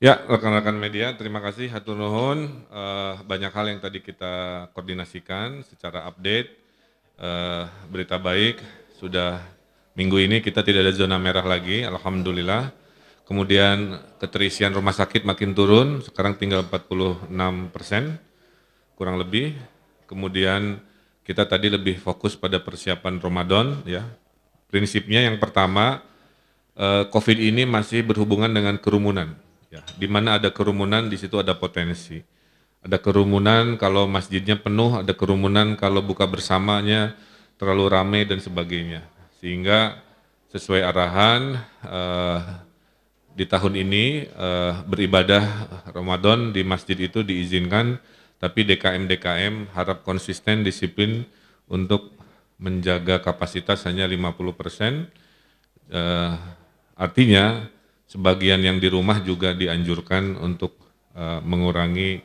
Ya, rekan-rekan media, terima kasih hatur nuhun. Uh, banyak hal yang tadi kita koordinasikan secara update. Uh, berita baik, sudah minggu ini kita tidak ada zona merah lagi, Alhamdulillah. Kemudian keterisian rumah sakit makin turun, sekarang tinggal 46 persen, kurang lebih. Kemudian kita tadi lebih fokus pada persiapan Ramadan, ya. Prinsipnya yang pertama, uh, COVID ini masih berhubungan dengan kerumunan Ya, di mana ada kerumunan di situ ada potensi. Ada kerumunan kalau masjidnya penuh, ada kerumunan kalau buka bersamanya terlalu ramai dan sebagainya. Sehingga sesuai arahan eh, di tahun ini eh, beribadah Ramadan di masjid itu diizinkan, tapi DKM DKM harap konsisten disiplin untuk menjaga kapasitas hanya 50 persen. Eh, artinya Sebagian yang di rumah juga dianjurkan untuk uh, mengurangi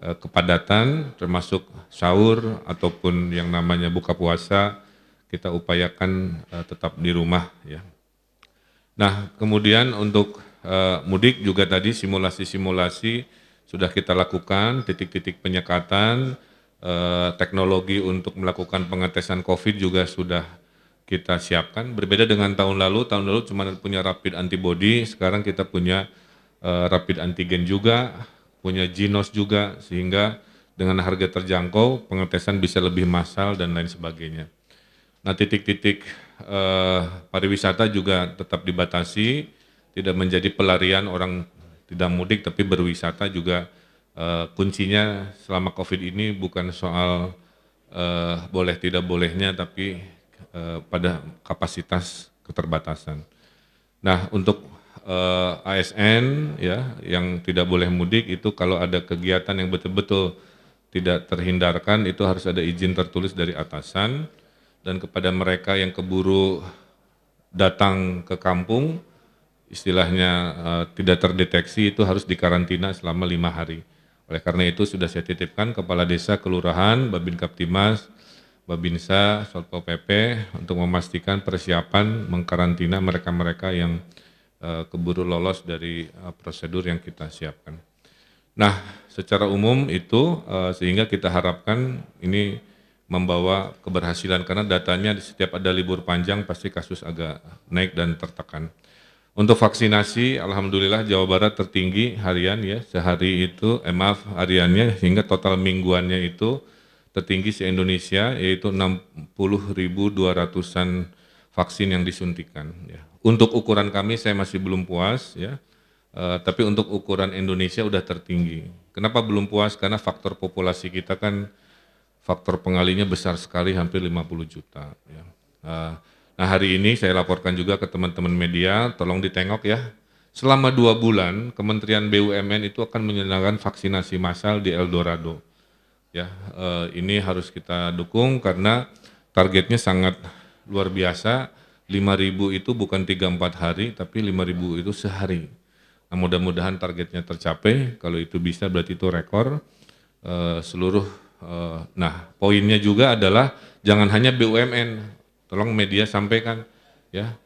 uh, kepadatan, termasuk sahur ataupun yang namanya buka puasa, kita upayakan uh, tetap di rumah ya. Nah, kemudian untuk uh, mudik juga tadi simulasi-simulasi sudah kita lakukan, titik-titik penyekatan, uh, teknologi untuk melakukan pengetesan COVID juga sudah kita siapkan berbeda dengan tahun lalu tahun lalu cuma punya rapid antibody sekarang kita punya uh, rapid antigen juga punya Genos juga sehingga dengan harga terjangkau pengetesan bisa lebih massal dan lain sebagainya nah titik-titik uh, pariwisata juga tetap dibatasi tidak menjadi pelarian orang tidak mudik tapi berwisata juga uh, kuncinya selama covid ini bukan soal uh, boleh tidak bolehnya tapi eh, pada kapasitas keterbatasan. Nah, untuk eh, ASN ya yang tidak boleh mudik itu kalau ada kegiatan yang betul-betul tidak terhindarkan itu harus ada izin tertulis dari atasan dan kepada mereka yang keburu datang ke kampung istilahnya eh, tidak terdeteksi itu harus dikarantina selama lima hari. Oleh karena itu sudah saya titipkan kepala desa, kelurahan, babin kaptimas, Babinsa, Satpol PP untuk memastikan persiapan mengkarantina mereka-mereka yang uh, keburu lolos dari uh, prosedur yang kita siapkan. Nah, secara umum itu uh, sehingga kita harapkan ini membawa keberhasilan karena datanya di setiap ada libur panjang pasti kasus agak naik dan tertekan. Untuk vaksinasi, alhamdulillah Jawa Barat tertinggi harian ya, sehari itu, eh maaf hariannya hingga total mingguannya itu tertinggi se-Indonesia yaitu 60.200-an vaksin yang disuntikan ya. Untuk ukuran kami saya masih belum puas ya. e, tapi untuk ukuran Indonesia udah tertinggi. Kenapa belum puas? Karena faktor populasi kita kan faktor pengalinya besar sekali hampir 50 juta ya. E, nah, hari ini saya laporkan juga ke teman-teman media, tolong ditengok ya. Selama dua bulan, Kementerian BUMN itu akan menyelenggarakan vaksinasi massal di Eldorado ya uh, ini harus kita dukung karena targetnya sangat luar biasa 5000 itu bukan 3 4 hari tapi 5000 itu sehari. Nah, mudah-mudahan targetnya tercapai. Kalau itu bisa berarti itu rekor uh, seluruh eh, nah, poinnya juga adalah jangan hanya BUMN. Tolong media sampaikan ya.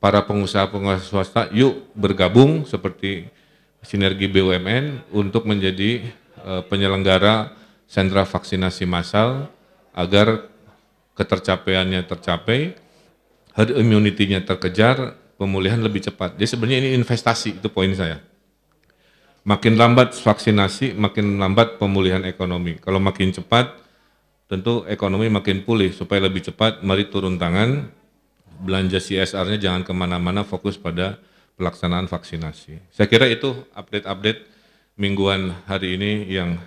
para pengusaha-pengusaha swasta yuk bergabung seperti sinergi BUMN untuk menjadi Eh, penyelenggara sentra vaksinasi massal agar ketercapaiannya tercapai, herd immunity-nya terkejar, pemulihan lebih cepat. Jadi sebenarnya ini investasi, itu poin saya. Makin lambat vaksinasi, makin lambat pemulihan ekonomi. Kalau makin cepat, tentu ekonomi makin pulih. Supaya lebih cepat, mari turun tangan, belanja CSR-nya jangan kemana-mana, fokus pada pelaksanaan vaksinasi. Saya kira itu update-update mingguan hari ini yang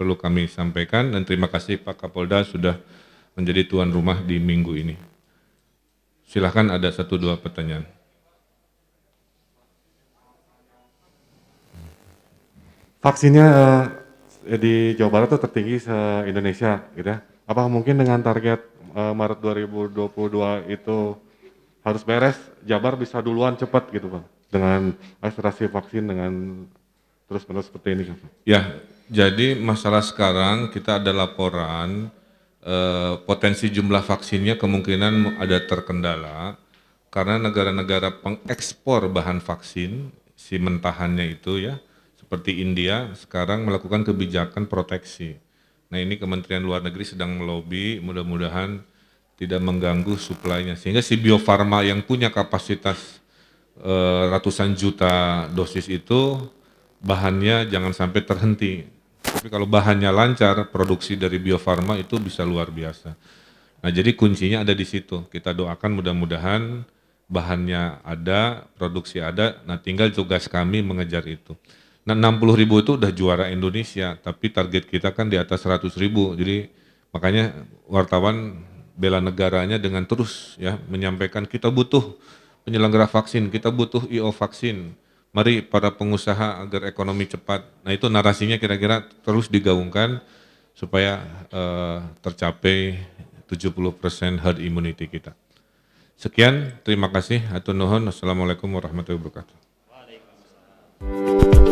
perlu kami sampaikan dan terima kasih Pak Kapolda sudah menjadi tuan rumah di minggu ini. Silahkan ada satu dua pertanyaan. Vaksinnya eh, di Jawa Barat itu tertinggi se Indonesia, gitu ya. Apa mungkin dengan target eh, Maret 2022 itu harus beres, Jabar bisa duluan cepat gitu bang, dengan akselerasi vaksin dengan terus-menerus seperti ini? kan? Ya, jadi masalah sekarang kita ada laporan eh, potensi jumlah vaksinnya kemungkinan ada terkendala karena negara-negara pengekspor bahan vaksin si mentahannya itu ya seperti India sekarang melakukan kebijakan proteksi. Nah ini Kementerian Luar Negeri sedang melobi mudah-mudahan tidak mengganggu suplainya sehingga si Bio yang punya kapasitas e, ratusan juta dosis itu bahannya jangan sampai terhenti. Tapi kalau bahannya lancar, produksi dari biofarma itu bisa luar biasa. Nah, jadi kuncinya ada di situ. Kita doakan mudah-mudahan bahannya ada, produksi ada. Nah, tinggal tugas kami mengejar itu. Nah, 60 ribu itu udah juara Indonesia, tapi target kita kan di atas 100 ribu. Jadi makanya wartawan bela negaranya dengan terus ya menyampaikan kita butuh penyelenggara vaksin, kita butuh IO vaksin, mari para pengusaha agar ekonomi cepat. Nah itu narasinya kira-kira terus digaungkan supaya uh, tercapai 70% herd immunity kita. Sekian, terima kasih. Hatur nuhun. Assalamualaikum warahmatullahi wabarakatuh. Waalaikumsalam.